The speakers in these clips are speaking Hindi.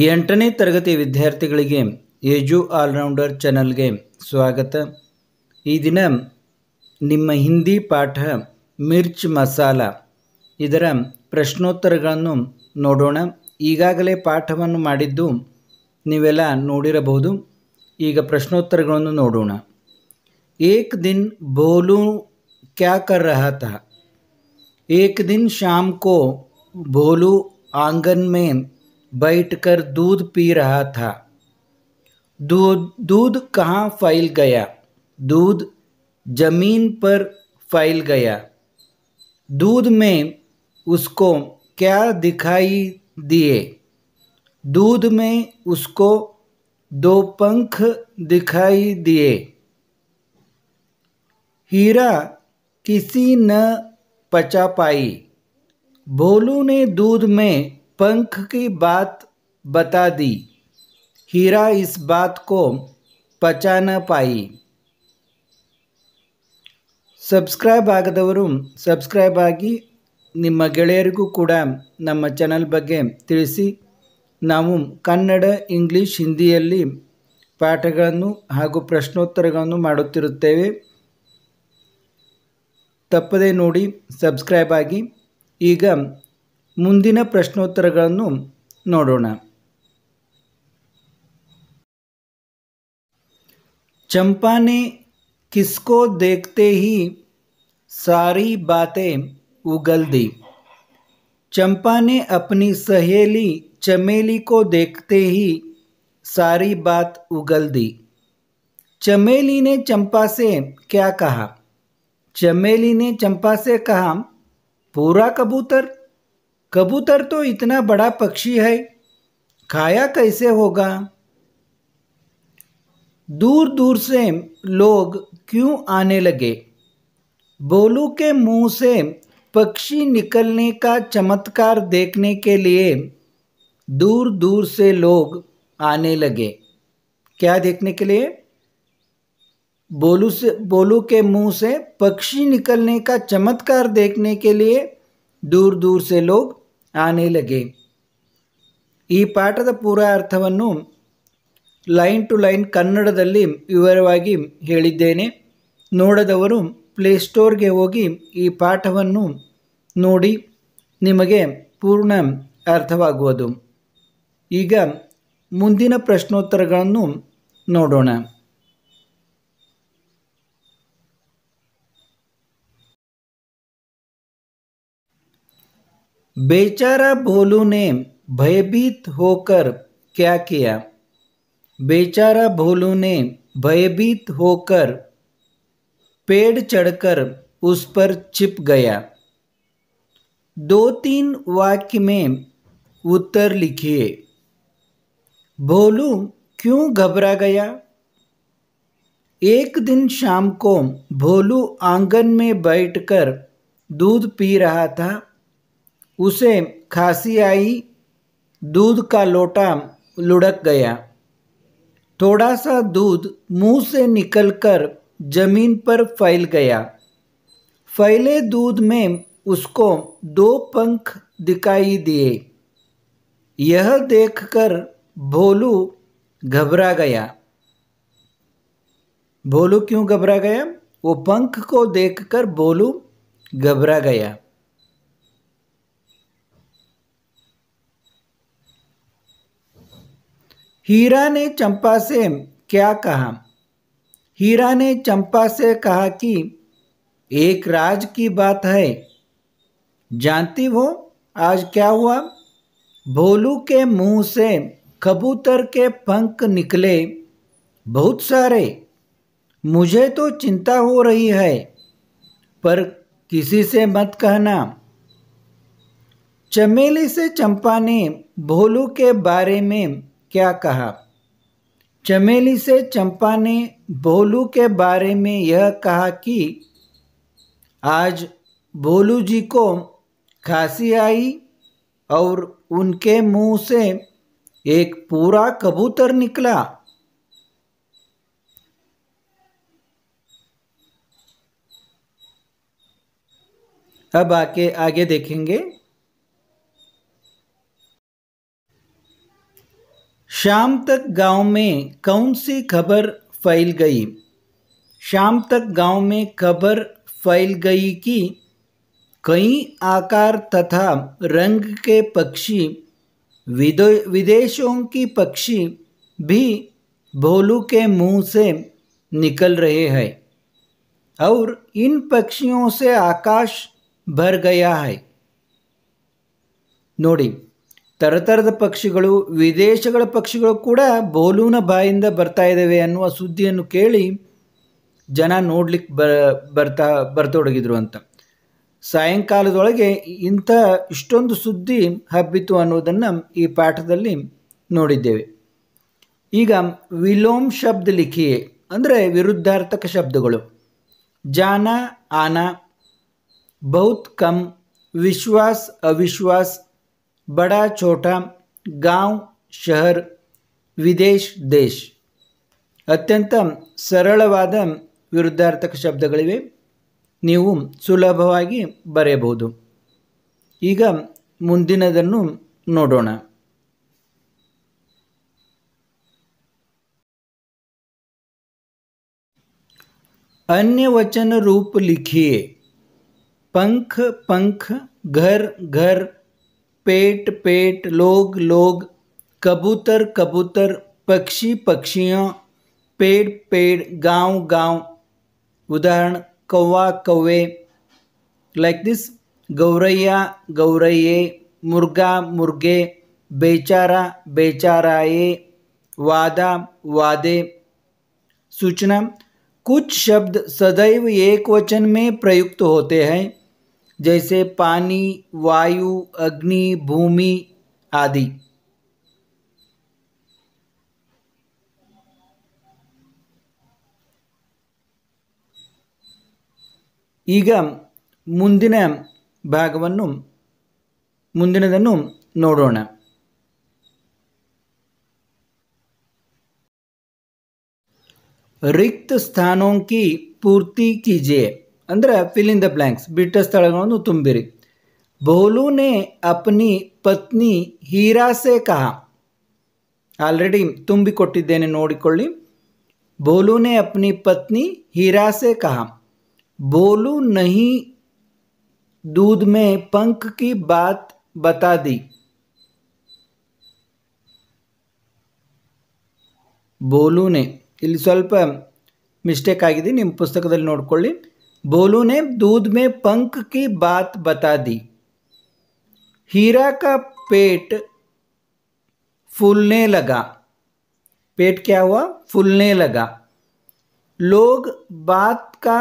ಈ ಎಂಟನೇ ತರಗತಿ ವಿದ್ಯಾರ್ಥಿಗಳಿಗೆ ಏಜು ಆಲ್ರೌಂಡರ್ ಚಾನಲ್ಗೆ ಸ್ವಾಗತ ಈ ದಿನ ನಿಮ್ಮ ಹಿಂದಿ ಪಾಠ ಮಿರ್ಚ್ ಮಸಾಲ ಇದರ ಪ್ರಶ್ನೋತ್ತರಗಳನ್ನು ನೋಡೋಣ ಈಗಾಗಲೇ ಪಾಠವನ್ನು ಮಾಡಿದ್ದು ನೀವೆಲ್ಲ ನೋಡಿರಬಹುದು ಈಗ ಪ್ರಶ್ನೋತ್ತರಗಳನ್ನು ನೋಡೋಣ ಏಕ್ ದಿನ ಬೋಲು ಕ್ಯಾ ಕರ್ ಏಕ್ ದಿನ ಶಾಮ್ ಕೋ ಭೋಲು ಆಂಗನ್ ಮೇ बैठकर दूध पी रहा था दूध दूध कहाँ फैल गया दूध जमीन पर फैल गया दूध में उसको क्या दिखाई दिए दूध में उसको दो पंख दिखाई दिए हीरा किसी न पचा पाई भोलू ने दूध में पंख की बात बता दी हीरा इस बात को ಪಚಾ ಪಾಯಿ ಸಬ್ಸ್ಕ್ರೈಬ್ ಆಗದವರು ಸಬ್ಸ್ಕ್ರೈಬ್ ಆಗಿ ನಿಮ್ಮ ಗೆಳೆಯರಿಗೂ ಕೂಡ ನಮ್ಮ ಚಾನಲ್ ಬಗ್ಗೆ ತಿಳಿಸಿ ನಾವು ಕನ್ನಡ ಇಂಗ್ಲೀಷ್ ಹಿಂದಿಯಲ್ಲಿ ಪಾಠಗಳನ್ನು ಹಾಗೂ ಪ್ರಶ್ನೋತ್ತರಗಳನ್ನು ಮಾಡುತ್ತಿರುತ್ತೇವೆ ತಪ್ಪದೇ ನೋಡಿ ಸಬ್ಸ್ಕ್ರೈಬ್ ಆಗಿ ಈಗ मुद्दा प्रश्नोत्तर नोड़ो चंपा ने किसको देखते ही सारी बातें उगल दी चंपा ने अपनी सहेली चमेली को देखते ही सारी बात उगल दी चमेली ने चंपा से क्या कहा चमेली ने चंपा से कहा पूरा कबूतर कबूतर तो इतना बड़ा पक्षी है खाया कैसे होगा दूर दूर से लोग क्यों आने लगे बोलू के मुंह से पक्षी निकलने का चमत्कार देखने के लिए दूर दूर से लोग आने लगे क्या देखने के लिए बोलू से बोलू के मुंह से पक्षी निकलने का चमत्कार देखने के लिए दूर दूर से लोग ಆನೆಲಗೆ ಈ ಪಾಠದ ಪೂರ ಅರ್ಥವನ್ನು ಲೈನ್ ಟು ಲೈನ್ ಕನ್ನಡದಲ್ಲಿ ವಿವರವಾಗಿ ಹೇಳಿದ್ದೇನೆ ನೋಡದವರು ಪ್ಲೇಸ್ಟೋರ್ಗೆ ಹೋಗಿ ಈ ಪಾಠವನ್ನು ನೋಡಿ ನಿಮಗೆ ಪೂರ್ಣ ಅರ್ಥವಾಗುವುದು ಈಗ ಮುಂದಿನ ಪ್ರಶ್ನೋತ್ತರಗಳನ್ನು ನೋಡೋಣ बेचारा भोलू ने भयभीत होकर क्या किया बेचारा भोलू ने भयभीत होकर पेड़ चढ़कर उस पर छिप गया दो तीन वाक्य में उत्तर लिखिए भोलू क्यों घबरा गया एक दिन शाम को भोलू आंगन में बैठकर दूध पी रहा था उसे खांसी आई दूध का लोटा लुढ़क गया थोड़ा सा दूध मुंह से निकलकर जमीन पर फैल गया फैले दूध में उसको दो पंख दिखाई दिए यह देखकर भोलू घबरा गया भोलू क्यों घबरा गया वो पंख को देखकर भोलू घबरा गया हीरा ने चंपा से क्या कहा हीरा ने चंपा से कहा कि एक राज की बात है जानती हो आज क्या हुआ भोलू के मुंह से कबूतर के पंख निकले बहुत सारे मुझे तो चिंता हो रही है पर किसी से मत कहना चमेली से चंपा ने भोलू के बारे में क्या कहा चमेली से चंपा ने भोलू के बारे में यह कहा कि आज भोलू जी को खांसी आई और उनके मुंह से एक पूरा कबूतर निकला अब आके आगे देखेंगे शाम तक गांव में कौन सी खबर फैल गई शाम तक गांव में खबर फैल गई कि कई आकार तथा रंग के पक्षी विदेशों की पक्षी भी भोलू के मुंह से निकल रहे हैं और इन पक्षियों से आकाश भर गया है नोड़ी ತರತರದ ಪಕ್ಷಿಗಳು ವಿದೇಶಗಳ ಪಕ್ಷಿಗಳು ಕೂಡ ಬೋಲೂನ ಬಾಯಿಂದ ಬರ್ತಾ ಇದ್ದಾವೆ ಅನ್ನುವ ಸುದ್ದಿಯನ್ನು ಕೇಳಿ ಜನ ನೋಡ್ಲಿಕ್ಕೆ ಬ ಬರ್ತಾ ಬರ್ತೊಡಗಿದ್ರು ಅಂತ ಸಾಯಂಕಾಲದೊಳಗೆ ಇಂಥ ಇಷ್ಟೊಂದು ಸುದ್ದಿ ಹಬ್ಬಿತು ಅನ್ನೋದನ್ನು ಈ ಪಾಠದಲ್ಲಿ ನೋಡಿದ್ದೇವೆ ಈಗ ವಿಲೋಮ್ ಶಬ್ದ ಲಿಖಿಯೇ ಅಂದರೆ ವಿರುದ್ಧಾರ್ಥಕ ಶಬ್ದಗಳು ಜಾನ ಆನ ಬೌತ್ ಕಮ್ ವಿಶ್ವಾಸ್ ಅವಿಶ್ವಾಸ್ बड़ा छोटा गांव ಶಹರ್ ವಿದೇಶ್ ದೇಶ್ ಅತ್ಯಂತ ಸರಳವಾದ ವಿರುದ್ಧಾರ್ಥಕ ಶಬ್ದಗಳಿವೆ ನೀವು ಸುಲಭವಾಗಿ ಬರೆಯಬಹುದು ಈಗ ಮುಂದಿನದನ್ನು ನೋಡೋಣ ಅನ್ಯವಚನ ವಚನ ಲಿಖಿಯೇ लिखिए ಪಂಖ पंख ಘರ್ पेट पेट लोग लोग कबूतर कबूतर पक्षी पक्षियाँ पेड़ पेड़ गांव गांव उदाहरण कौवा कौवे लाइक दिस गौरैया गौरैये मुर्गा मुर्गे बेचारा बेचाराए वादा वादे सूचना कुछ शब्द सदैव एक वचन में प्रयुक्त होते हैं जैसे पानी वायु अग्नि भूमि आदि ಈಗ ಮುಂದಿನ ಭಾಗವನ್ನು ಮುಂದಿನದನ್ನು रिक्त स्थानों की पूर्ति कीजिए ಅಂದರೆ ಫಿಲ್ ಇನ್ ದ ಬ್ಲ್ಯಾಂಕ್ಸ್ ಬಿಟ್ಟ ಸ್ಥಳಗಳನ್ನು ತುಂಬಿರಿ ಭೋಲುನೆ ಅಪ್ನಿ ಪತ್ನಿ ಹೀರಾಸೆ ಕಹ ಆಲ್ರೆಡಿ ತುಂಬಿಕೊಟ್ಟಿದ್ದೇನೆ ನೋಡಿಕೊಳ್ಳಿ ಭೋಲುನೆ ಅಪ್ನಿ ಪತ್ನಿ ಹೀರಾಸೆ ಕಹ ಬೋಲು ನಹಿ दूध में पंख की बात बता दी ಬೋಲೂನೆ ಇಲ್ಲಿ ಸ್ವಲ್ಪ ಮಿಸ್ಟೇಕ್ ಆಗಿದೆ ನಿಮ್ಮ ಪುಸ್ತಕದಲ್ಲಿ ನೋಡ್ಕೊಳ್ಳಿ बोलू ने दूध में पंख की बात बता दी हीरा का पेट फूलने लगा पेट क्या हुआ फूलने लगा लोग बात का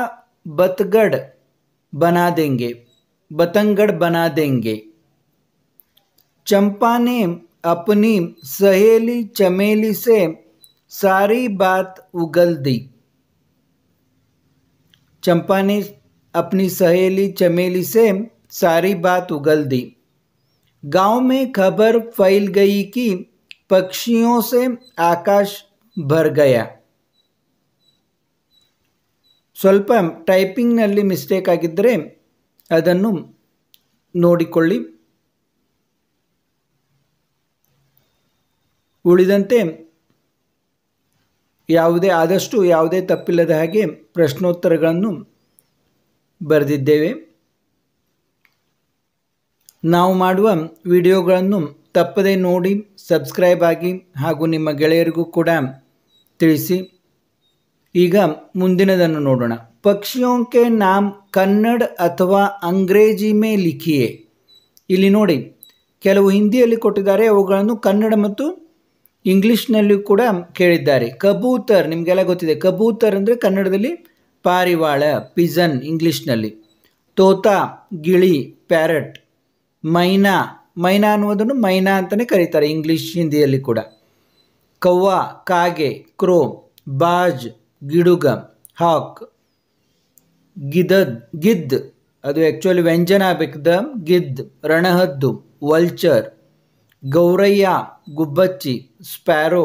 बतगढ़ बना देंगे बतंगड़ बना देंगे चंपा ने अपनी सहेली चमेली से सारी बात उगल दी चंपा ने अपनी सहेली चमेली से सारी बात उगल दी गांव में खबर फैल गई कि पक्षियों से आकाश भर गया स्वल्प टाइपिंग ಮಿಸ್ಟೇಕ್ ಆಗಿದ್ದರೆ अदन नोड़क ಉಳಿದಂತೆ ಯಾವುದೇ ಆದಷ್ಟು ಯಾವುದೇ ತಪ್ಪಿಲ್ಲದ ಹಾಗೆ ಪ್ರಶ್ನೋತ್ತರಗಳನ್ನು ಬರೆದಿದ್ದೇವೆ ನಾವು ಮಾಡುವ ವಿಡಿಯೋಗಳನ್ನು ತಪ್ಪದೇ ನೋಡಿ ಸಬ್ಸ್ಕ್ರೈಬ್ ಆಗಿ ಹಾಗೂ ನಿಮ್ಮ ಗೆಳೆಯರಿಗೂ ಕೂಡ ತಿಳಿಸಿ ಈಗ ಮುಂದಿನದನ್ನು ನೋಡೋಣ ಪಕ್ಷಿಯೋಂಕೆ ನಾಮ್ ಕನ್ನಡ ಅಥವಾ ಅಂಗ್ರೇಜಿ ಮೇ ಲಿಖಿಯೇ ಇಲ್ಲಿ ನೋಡಿ ಕೆಲವು ಹಿಂದಿಯಲ್ಲಿ ಕೊಟ್ಟಿದ್ದಾರೆ ಅವುಗಳನ್ನು ಕನ್ನಡ ಮತ್ತು ಇಂಗ್ಲೀಷ್ನಲ್ಲೂ ಕೂಡ ಕೇಳಿದ್ದಾರೆ ಕಬೂತರ್ ನಿಮಗೆಲ್ಲ ಗೊತ್ತಿದೆ ಕಬೂತರ್ ಅಂದರೆ ಕನ್ನಡದಲ್ಲಿ ಪಾರಿವಾಳ ಪಿಝನ್ ಇಂಗ್ಲೀಷ್ನಲ್ಲಿ ತೋತ ಗಿಳಿ ಪ್ಯಾರಟ್ ಮೈನಾ ಮೈನಾ ಅನ್ನುವುದನ್ನು ಮೈನಾ ಅಂತಲೇ ಕರೀತಾರೆ ಇಂಗ್ಲೀಷ್ ಹಿಂದಿಯಲ್ಲಿ ಕೂಡ ಕವ್ವ ಕಾಗೆ ಕ್ರೋ ಬಾಜ್ ಗಿಡುಗ ಹಾಕ್ ಗಿದದ್ ಗಿದ್ ಅದು ಆ್ಯಕ್ಚುಲಿ ವ್ಯಂಜನ ಬೆಕ್ದ ಗಿದ್ ರಣಹದ್ದು ವಲ್ಚರ್ ಗೌರಯ್ಯ ಗುಬ್ಬಚ್ಚಿ ಸ್ಪ್ಯಾರೋ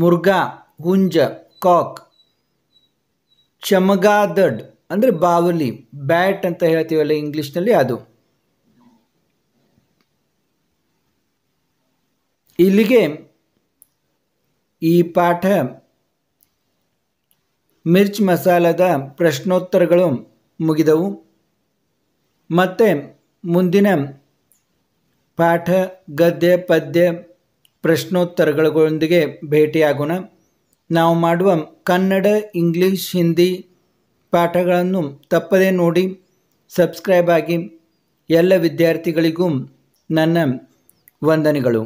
ಮುರ್ಗಾ ಹುಂಜ ಕಾಕ್ ಚಮಗಾದಡ್ ಅಂದರೆ ಬಾವಲಿ ಬ್ಯಾಟ್ ಅಂತ ಹೇಳ್ತೀವಲ್ಲ ಇಂಗ್ಲೀಷ್ನಲ್ಲಿ ಅದು ಇಲ್ಲಿಗೆ ಈ ಪಾಠ ಮಿರ್ಚ್ ಮಸಾಲದ ಪ್ರಶ್ನೋತ್ತರಗಳು ಮುಗಿದವು ಮತ್ತು ಮುಂದಿನ ಪಾಠ ಗದ್ಯ ಪದ್ಯ ಪ್ರಶ್ನೋತ್ತರಗಳೊಂದಿಗೆ ಭೇಟಿಯಾಗೋಣ ನಾವು ಮಾಡುವ ಕನ್ನಡ ಇಂಗ್ಲೀಷ್ ಹಿಂದಿ ಪಾಠಗಳನ್ನು ತಪ್ಪದೇ ನೋಡಿ ಸಬ್ಸ್ಕ್ರೈಬ್ ಆಗಿ ಎಲ್ಲ ವಿದ್ಯಾರ್ಥಿಗಳಿಗೂ ನನ್ನ ವಂದನೆಗಳು